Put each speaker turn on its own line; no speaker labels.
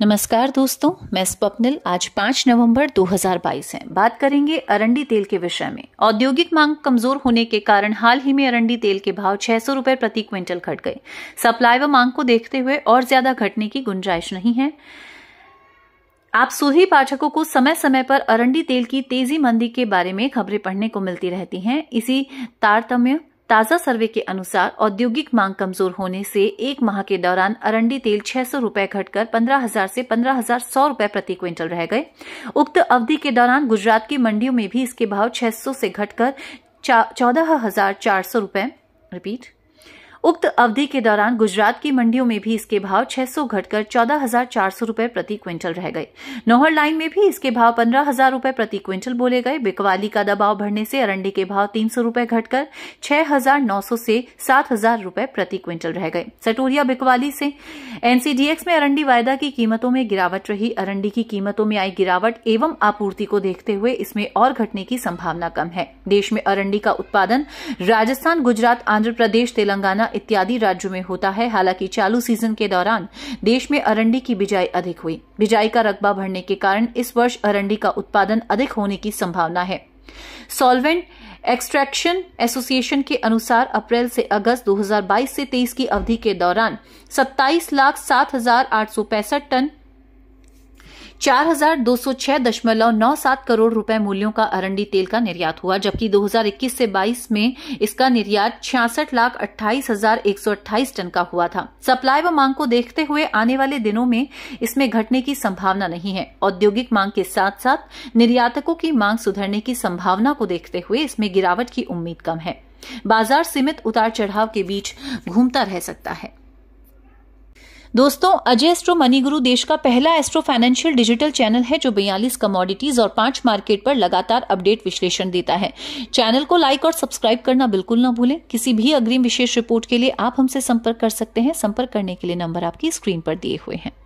नमस्कार दोस्तों मैं स्वप्निल आज 5 नवंबर 2022 है बात करेंगे अरंडी तेल के विषय में औद्योगिक मांग कमजोर होने के कारण हाल ही में अरंडी तेल के भाव छह सौ रूपये प्रति क्विंटल घट गए सप्लाई व मांग को देखते हुए और ज्यादा घटने की गुंजाइश नहीं है आप सूही पाठकों को समय समय पर अरंडी तेल की तेजी मंदी के बारे में खबरें पढ़ने को मिलती रहती हैं इसी तारतम्य ताज़ा सर्वे के अनुसार औद्योगिक मांग कमजोर होने से एक माह के दौरान अरंडी तेल छह सौ रूपये घटकर पन्द्रह हजार से पन्द्रह हजार सौ रूपये प्रति क्विंटल रह गए उक्त अवधि के दौरान गुजरात की मंडियों में भी इसके भाव छह सौ से घटकर चौदह हजार चार सौ रूपये रिपीट उक्त अवधि के दौरान गुजरात की मंडियों में भी इसके भाव 600 घटकर 14,400 रुपए प्रति क्विंटल रह गए नोहर लाइन में भी इसके भाव पन्द्रह हजार रूपये प्रति क्विंटल बोले गए बिकवाली का दबाव बढ़ने से अरंडी के भाव तीन सौ रूपये घटकर छह हजार नौ सौ से सात हजार रूपये प्रति क्विंटल रह गए सटोरिया बिकवाली से एनसीडीएक्स में अरंडी वायदा की कीमतों में गिरावट रही अरंडी की कीमतों में आई गिरावट एवं आपूर्ति को देखते हुए इसमें और घटने की संभावना कम है देश में अरंडी का उत्पादन राजस्थान गुजरात आंध्र प्रदेश तेलंगाना इत्यादि राज्यों में होता है हालांकि चालू सीजन के दौरान देश में अरंडी की बिजाई अधिक हुई बिजाई का रकबा बढ़ने के कारण इस वर्ष अरंडी का उत्पादन अधिक होने की संभावना है सॉल्वेंट एक्सट्रैक्शन एसोसिएशन के अनुसार अप्रैल से अगस्त 2022 से 23 की अवधि के दौरान 27 लाख सात हजार आठ सौ पैंसठ टन 4,206.97 करोड़ रुपए मूल्यों का अरंडी तेल का निर्यात हुआ जबकि 2021 से 22 में इसका निर्यात छियासठ लाख अट्ठाईस हजार एक सौ अट्ठाईस टन का हुआ था सप्लाई व मांग को देखते हुए आने वाले दिनों में इसमें घटने की संभावना नहीं है औद्योगिक मांग के साथ साथ निर्यातकों की मांग सुधरने की संभावना को देखते हुए इसमें गिरावट की उम्मीद कम है बाजार सीमित उतार चढ़ाव के बीच घूमता रह सकता है दोस्तों अजय एस्ट्रो मनी गुरु देश का पहला एस्ट्रो फाइनेंशियल डिजिटल चैनल है जो बयालीस कमोडिटीज और पांच मार्केट पर लगातार अपडेट विश्लेषण देता है चैनल को लाइक और सब्सक्राइब करना बिल्कुल ना भूलें किसी भी अग्रिम विशेष रिपोर्ट के लिए आप हमसे संपर्क कर सकते हैं संपर्क करने के लिए नंबर आपकी स्क्रीन पर दिए हुए हैं